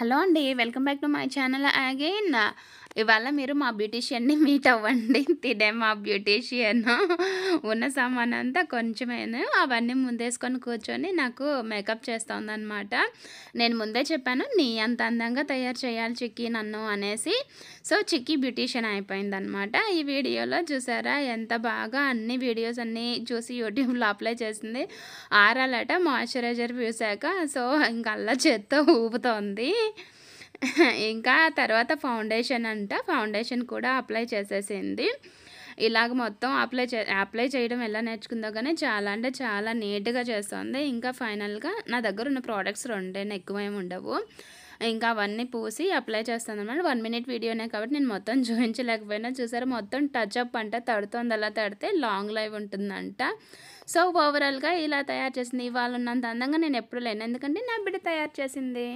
hello అండి welcome back to my channel again ఇవాళ మీరు మా బ్యూటీషియన్ని మీట్ అవ్వండి తినే మా బ్యూటీషియన్ ఉన్న సామాన్ అంతా కొంచెమేను అవన్నీ ముందేసుకొని కూర్చొని నాకు మేకప్ చేస్తుందనమాట నేను ముందే చెప్పాను నీ అంత అందంగా తయారు చేయాలి చిక్కీ నన్ను అనేసి సో చిక్కీ బ్యూటీషియన్ అయిపోయిందనమాట ఈ వీడియోలో చూసారా ఎంత బాగా అన్ని వీడియోస్ అన్నీ చూసి యూట్యూబ్లో అప్లై చేసింది ఆరాలట మాయిశ్చరైజర్ చూసాక సో ఇంకల్లా చేత్తో ఊపుతోంది ఇంకా తర్వాత ఫౌండేషన్ అంట ఫౌండేషన్ కూడా అప్లై చేసేసింది ఇలాగ మొత్తం అప్లై చే అప్లై చేయడం ఎలా నేర్చుకుందో కానీ చాలా అంటే చాలా నీట్గా చేస్తుంది ఇంకా ఫైనల్గా నా దగ్గర ఉన్న ప్రోడక్ట్స్ రెండే ఎక్కువ ఏమి ఉండవు ఇంకా అవన్నీ పూసి అప్లై చేస్తుంది అనమాట వన్ మినిట్ వీడియోనే కాబట్టి నేను మొత్తం చూపించలేకపోయినా చూసారు మొత్తం టచ్ అప్ తడుతుంది అలా తడితే లాంగ్ లైవ్ ఉంటుందంట సో ఓవరాల్గా ఇలా తయారు చేసింది ఇవాళ ఉన్నంత అందంగా నేను ఎప్పుడు లేను ఎందుకంటే నా బిడ్డ తయారు చేసింది